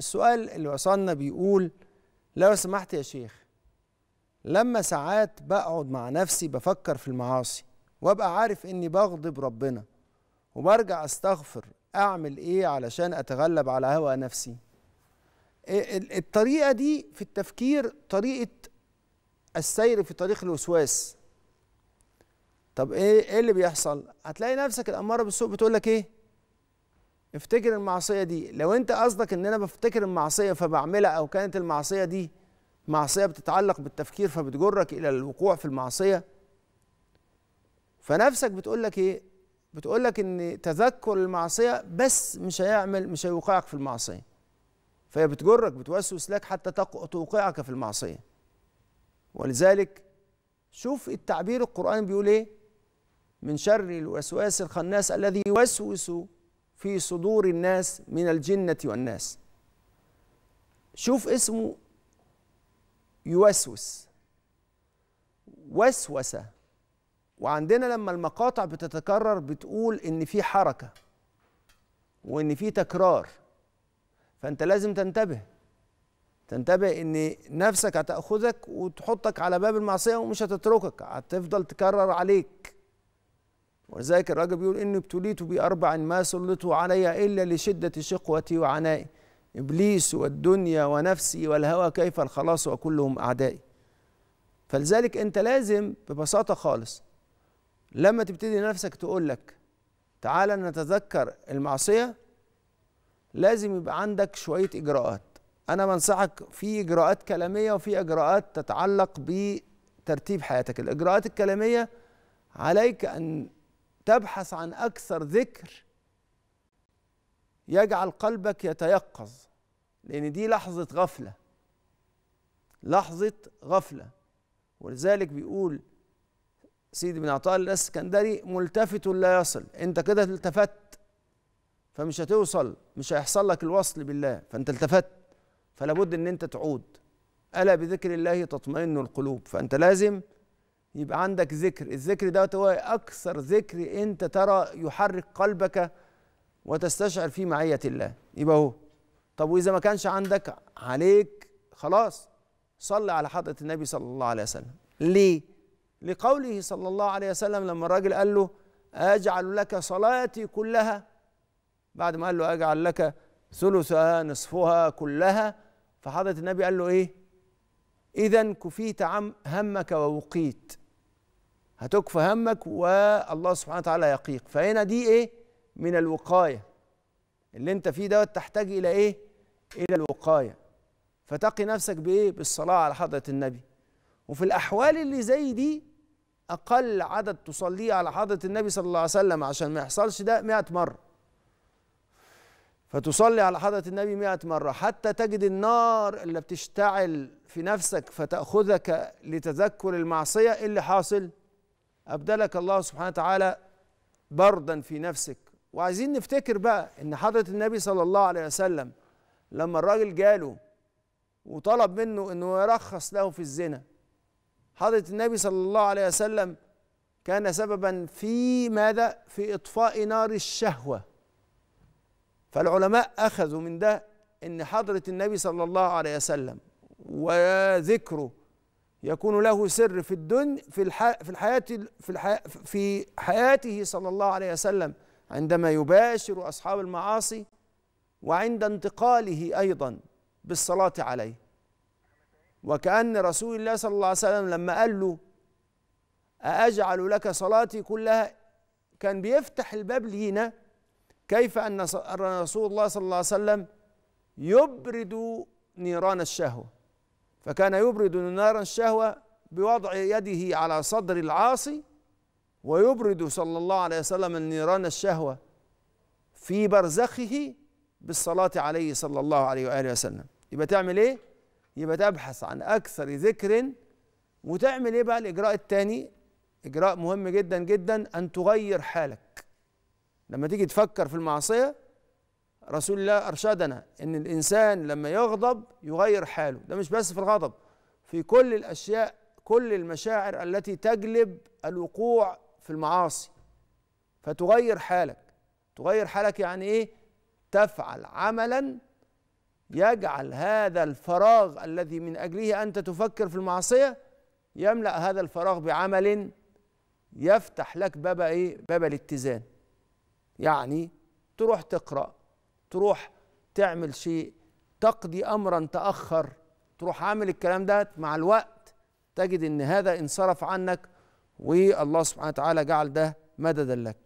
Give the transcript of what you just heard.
السؤال اللي وصلنا بيقول لو سمحت يا شيخ لما ساعات بقعد مع نفسي بفكر في المعاصي وابقى عارف اني بغضب ربنا وبرجع استغفر اعمل ايه علشان اتغلب على هوى نفسي الطريقه دي في التفكير طريقه السير في طريق الوسواس طب ايه ايه اللي بيحصل هتلاقي نفسك الاماره بالسوء بتقول لك ايه افتكر المعصية دي لو انت قصدك ان انا بفتكر المعصية فبعملها او كانت المعصية دي معصية بتتعلق بالتفكير فبتجرك الى الوقوع في المعصية فنفسك بتقولك ايه بتقولك ان تذكر المعصية بس مش هيعمل مش هيوقعك في المعصية فهي بتجرك بتوسوس لك حتى توقعك في المعصية ولذلك شوف التعبير القرآن بيقول ايه من شر الوسواس الخناس الذي يوسوس في صدور الناس من الجنة والناس شوف اسمه يوسوس وسوسة وعندنا لما المقاطع بتتكرر بتقول إن في حركة وإن في تكرار فأنت لازم تنتبه تنتبه إن نفسك هتأخذك وتحطك على باب المعصية ومش هتتركك هتفضل تكرر عليك ولذلك الرجل بيقول إني ابتليت بأربع ما سلطوا علي إلا لشدة شقوتي وعنائي إبليس والدنيا ونفسي والهوى كيف الخلاص وكلهم أعدائي فلذلك أنت لازم ببساطة خالص لما تبتدي نفسك تقول لك تعالى نتذكر المعصية لازم يبقى عندك شوية إجراءات أنا بنصحك في إجراءات كلامية وفي إجراءات تتعلق بترتيب حياتك الإجراءات الكلامية عليك أن تبحث عن اكثر ذكر يجعل قلبك يتيقظ لان دي لحظه غفله لحظه غفله ولذلك بيقول سيدي بن عطاء الله الاسكندري ملتفت لا يصل انت كده التفت فمش هتوصل مش هيحصل لك الوصل بالله فانت التفت فلابد ان انت تعود الا بذكر الله تطمئن القلوب فانت لازم يبقى عندك ذكر الذكر دوت هو اكثر ذكر انت ترى يحرك قلبك وتستشعر فيه معيه الله يبقى هو طب واذا ما كانش عندك عليك خلاص صلي على حضره النبي صلى الله عليه وسلم ليه لقوله صلى الله عليه وسلم لما الراجل قال له اجعل لك صلاتي كلها بعد ما قال له اجعل لك ثلثها نصفها كلها فحضره النبي قال له ايه اذا كفيت عم همك ووقيت هتكفى همك والله سبحانه وتعالى يقيك فهنا دي ايه من الوقايه اللي انت فيه دوت تحتاج الى ايه الى الوقايه فتقي نفسك بايه بالصلاه على حضره النبي وفي الاحوال اللي زي دي اقل عدد تصليه على حضره النبي صلى الله عليه وسلم عشان ما يحصلش ده 100 مره فتصلي على حضرة النبي مئة مرة حتى تجد النار اللي بتشتعل في نفسك فتأخذك لتذكر المعصية إيه اللي حاصل أبدلك الله سبحانه وتعالى بردا في نفسك وعايزين نفتكر بقى إن حضرة النبي صلى الله عليه وسلم لما الراجل جاله وطلب منه إنه يرخص له في الزنا حضرة النبي صلى الله عليه وسلم كان سببا في ماذا؟ في إطفاء نار الشهوة فالعلماء أخذوا من ده إن حضرة النبي صلى الله عليه وسلم وذكره يكون له سر في الدنيا في الح... في الحياة في الح... في حياته صلى الله عليه وسلم عندما يباشر أصحاب المعاصي وعند انتقاله أيضا بالصلاة عليه وكأن رسول الله صلى الله عليه وسلم لما قال له أأجعل لك صلاتي كلها كان بيفتح الباب لينا كيف أن رسول الله صلى الله عليه وسلم يبرد نيران الشهوة فكان يبرد نارا الشهوة بوضع يده على صدر العاصي ويبرد صلى الله عليه وسلم النيران الشهوة في برزخه بالصلاة عليه صلى الله عليه وآله وسلم يبقى تعمل إيه؟ يبقى تبحث عن أكثر ذكر وتعمل إيه بقى الإجراء الثاني إجراء مهم جدا جدا أن تغير حالك لما تيجي تفكر في المعصية رسول الله أرشدنا إن الإنسان لما يغضب يغير حاله ده مش بس في الغضب في كل الأشياء كل المشاعر التي تجلب الوقوع في المعاصي فتغير حالك تغير حالك يعني إيه تفعل عملا يجعل هذا الفراغ الذي من أجله أنت تفكر في المعصية يملأ هذا الفراغ بعمل يفتح لك باب إيه باب الاتزان يعني تروح تقرأ تروح تعمل شيء تقضي امرا تاخر تروح عامل الكلام ده مع الوقت تجد ان هذا انصرف عنك والله سبحانه وتعالى جعل ده مددا لك